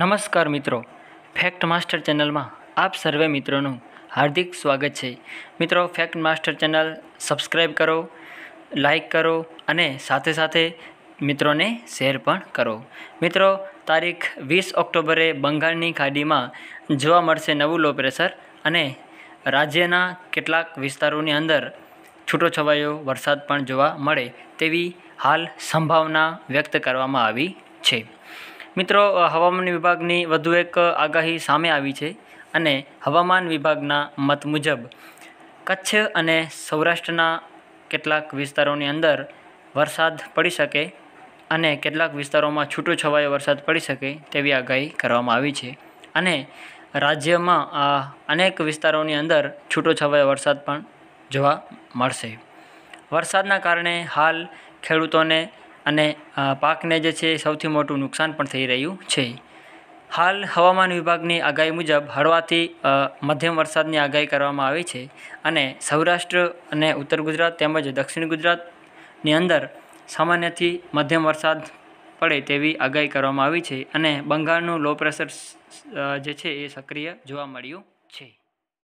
નમસ્કાર મિત્રો fact master ચેનલમાં આપ સર્વે મિત્રોનું હાર્દિક સ્વાગત છે મિત્રો ફેક્ટ માસ્ટર ચેનલ સબસ્ક્રાઈબ કરો લાઇક કરો અને સાથે સાથે મિત્રોને શેર પણ કરો મિત્રો તારીખ વીસ ઓક્ટોબરે બંગાળની ખાડીમાં જોવા મળશે નવું લો પ્રેશર અને રાજ્યના કેટલાક વિસ્તારોની અંદર છૂટોછવાયો વરસાદ પણ જોવા મળે તેવી હાલ સંભાવના વ્યક્ત કરવામાં આવી છે મિત્રો હવામાન વિભાગની વધુ એક આગાહી સામે આવી છે અને હવામાન વિભાગના મત મુજબ કચ્છ અને સૌરાષ્ટ્રના કેટલાક વિસ્તારોની અંદર વરસાદ પડી શકે અને કેટલાક વિસ્તારોમાં છૂટો છવાયો વરસાદ પડી શકે તેવી આગાહી કરવામાં આવી છે અને રાજ્યમાં અનેક વિસ્તારોની અંદર છૂટો છવાયો વરસાદ પણ જોવા મળશે વરસાદના કારણે હાલ ખેડૂતોને અને પાકને જે છે સૌથી મોટું નુકસાન પણ થઈ રહ્યું છે હાલ હવામાન વિભાગની આગાહી મુજબ હળવાથી મધ્યમ વરસાદની આગાહી કરવામાં આવી છે અને સૌરાષ્ટ્ર અને ઉત્તર ગુજરાત તેમજ દક્ષિણ ગુજરાતની અંદર સામાન્યથી મધ્યમ વરસાદ પડે તેવી આગાહી કરવામાં આવી છે અને બંગાળનું લો પ્રેશર જે છે એ સક્રિય જોવા મળ્યું છે